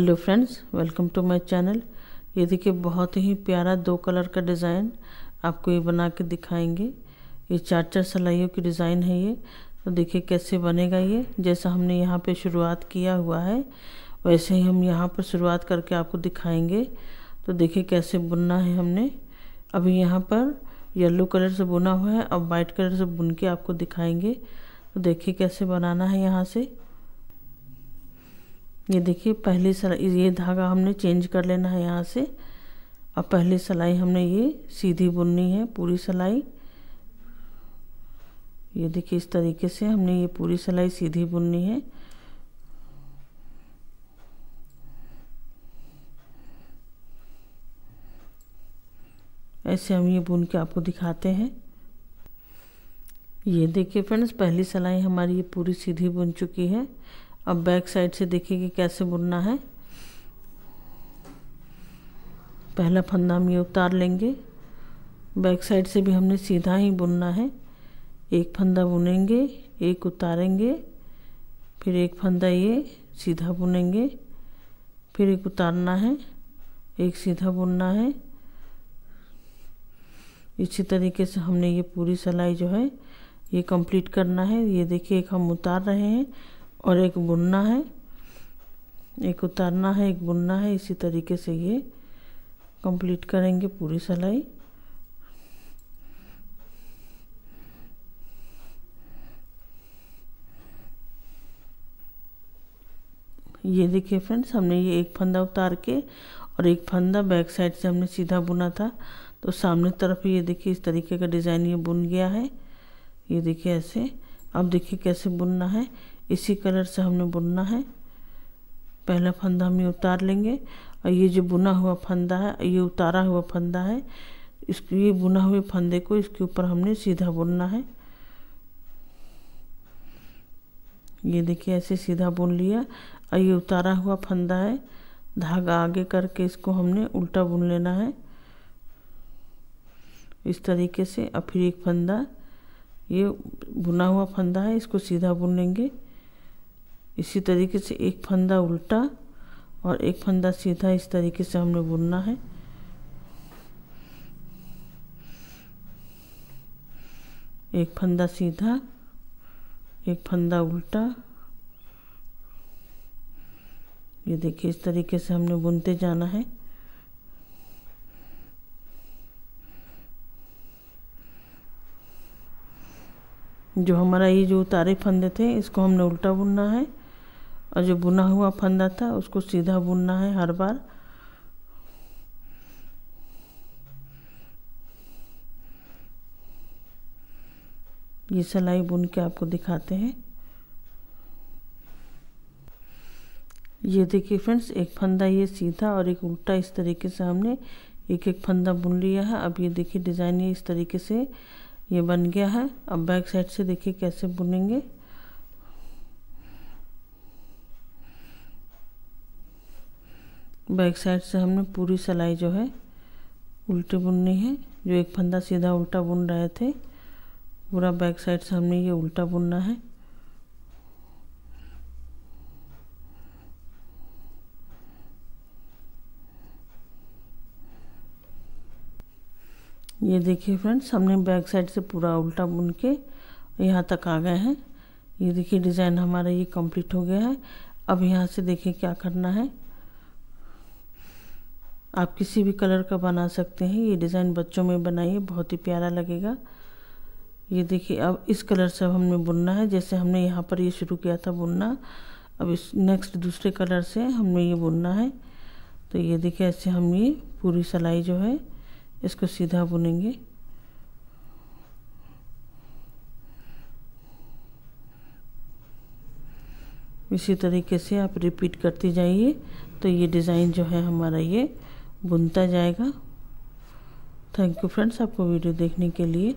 hello friends welcome to my channel ये देखिए बहुत ही प्यारा दो कलर का डिज़ाइन आपको ये बना के दिखाएंगे ये चार चार सलाइयों की डिज़ाइन है ये तो देखिए कैसे बनेगा ये जैसा हमने यहाँ पे शुरुआत किया हुआ है वैसे ही हम यहाँ पर शुरुआत करके आपको दिखाएंगे तो देखिए कैसे बुनना है हमने अभी यहाँ पर येल्लो कलर से बुना हुआ है अब वाइट कलर से बुन के आपको दिखाएंगे तो देखिए कैसे बनाना है यहाँ से ये देखिए पहली सलाई ये धागा हमने चेंज कर लेना है यहाँ से अब पहली सलाई हमने ये सीधी बुननी है पूरी सलाई ये देखिए इस तरीके से हमने ये पूरी सलाई सीधी बुननी है ऐसे हम ये बुन के आपको दिखाते हैं ये देखिए फ्रेंड्स पहली सलाई हमारी ये पूरी सीधी बुन चुकी है अब बैक साइड से देखेंगे कैसे बुनना है पहला फंदा हम ये उतार लेंगे बैक साइड से भी हमने सीधा ही बुनना है एक फंदा बुनेंगे एक उतारेंगे फिर एक फंदा ये सीधा बुनेंगे फिर एक उतारना है एक सीधा बुनना है इसी तरीके से हमने ये पूरी सिलाई जो है ये कंप्लीट करना है ये देखिए एक हम उतार रहे हैं और एक बुनना है एक उतारना है एक बुनना है इसी तरीके से ये कंप्लीट करेंगे पूरी सिलाई ये देखिए फ्रेंड्स हमने ये एक फंदा उतार के और एक फंदा बैक साइड से हमने सीधा बुना था तो सामने तरफ ये देखिए इस तरीके का डिज़ाइन ये बुन गया है ये देखिए ऐसे अब देखिए कैसे बुनना है इसी कलर से हमने बुनना है पहला फंदा हम ये उतार लेंगे और ये जो बुना हुआ फंदा है ये उतारा हुआ फंदा है इस ये बुना हुए फंदे को इसके ऊपर हमने सीधा बुनना है ये देखिए ऐसे सीधा बुन लिया और ये उतारा हुआ फंदा है धागा आगे करके इसको हमने उल्टा बुन लेना है इस तरीके से और फिर एक फंदा ये बुना हुआ फंदा है इसको सीधा बुन लेंगे इसी तरीके से एक फंदा उल्टा और एक फंदा सीधा इस तरीके से हमने बुनना है एक फंदा सीधा एक फंदा उल्टा ये देखिए इस तरीके से हमने बुनते जाना है जो हमारा ये जो उतारे फंदे थे इसको हमने उल्टा बुनना है और जो बुना हुआ फंदा था उसको सीधा बुनना है हर बार ये सिलाई बुन के आपको दिखाते हैं ये देखिए फ्रेंड्स एक फंदा ये सीधा और एक उल्टा इस तरीके से हमने एक एक फंदा बुन लिया है अब ये देखिए डिज़ाइन ये इस तरीके से ये बन गया है अब बैक साइड से देखिए कैसे बुनेंगे बैक साइड से हमने पूरी सिलाई जो है उल्टी बुननी है जो एक फंदा सीधा उल्टा बुन रहे थे पूरा बैक साइड से हमने ये उल्टा बुनना है ये देखिए फ्रेंड्स हमने बैक साइड से पूरा उल्टा बुन के यहाँ तक आ गए हैं ये देखिए डिज़ाइन हमारा ये कंप्लीट हो गया है अब यहाँ से देखिए क्या करना है आप किसी भी कलर का बना सकते हैं ये डिज़ाइन बच्चों में बनाइए बहुत ही प्यारा लगेगा ये देखिए अब इस कलर से अब हमने बुनना है जैसे हमने यहाँ पर ये शुरू किया था बुनना अब इस नेक्स्ट दूसरे कलर से हमने ये बुनना है तो ये देखिए ऐसे हम ये पूरी सलाई जो है इसको सीधा बुनेंगे इसी तरीके से आप रिपीट करते जाइए तो ये डिज़ाइन जो है हमारा ये बुनता जाएगा थैंक यू फ्रेंड्स आपको वीडियो देखने के लिए